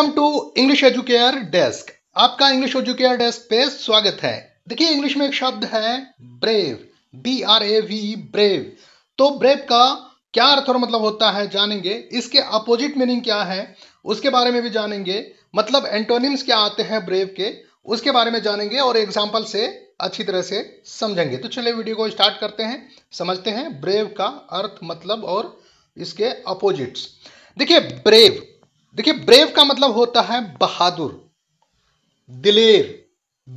welcome to English educare desk आपका English educare desk पे स्वागत है देखिए इंग्लिश में एक शब्द है brave B R A V brave तो ब्रेव का क्या अर्थ और मतलब होता है जानेंगे इसके अपोजिट मीनिंग क्या है उसके बारे में भी जानेंगे मतलब एंटोनिम्स क्या आते हैं ब्रेव के उसके बारे में जानेंगे और एग्जाम्पल से अच्छी तरह से समझेंगे तो चलिए वीडियो को स्टार्ट करते हैं समझते हैं ब्रेव का अर्थ मतलब और इसके अपोजिट्स देखिए ब्रेव देखिए ब्रेव का मतलब होता है बहादुर दिलेर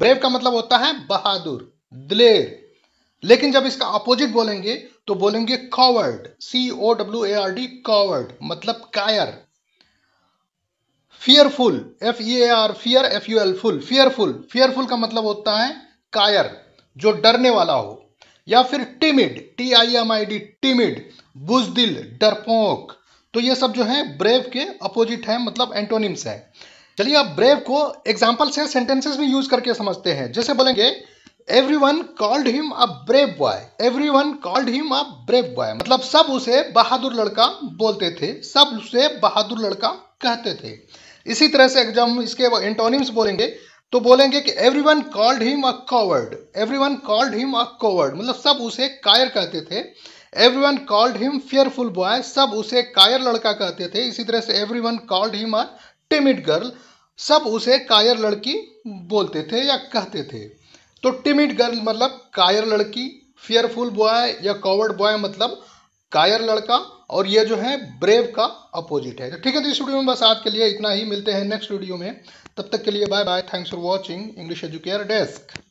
ब्रेव का मतलब होता है बहादुर दिलेर लेकिन जब इसका अपोजिट बोलेंगे तो बोलेंगे coward C O W A R D coward मतलब कायर fearful F E A R fear F U L ful fearful का मतलब होता है कायर जो डरने वाला हो या फिर timid T I M I D timid बुजदिल डरपोक तो ये सब जो है ब्रेव के अपोजिट है मतलब एंटोनिम्स है चलिए अब ब्रेव को एग्जाम्पल से सेंटेंसेस में यूज करके समझते हैं जैसे बोलेंगे everyone called him a brave boy everyone called him a brave boy मतलब सब उसे बहादुर लड़का बोलते थे सब उसे बहादुर लड़का कहते थे इसी तरह से जब हम इसके एंटोनिम्स बोलेंगे तो बोलेंगे कि everyone called him a coward everyone called him a coward मतलब सब उसे कायर कहते थे everyone called him fearful boy सब उसे कायर लड़का कहते थे इसी तरह से everyone called him a timid girl सब उसे कायर लड़की बोलते थे या कहते थे तो टिमिड गर्ल मतलब कायर लड़की फेयरफुल बॉय या कॉवर्ड बॉय मतलब कायर लड़का और ये जो है ब्रेव का अपोजिट है तो ठीक है तो इस वीडियो में बस आज के लिए इतना ही मिलते हैं नेक्स्ट वीडियो में तब तक के लिए bye bye thanks for watching English educare desk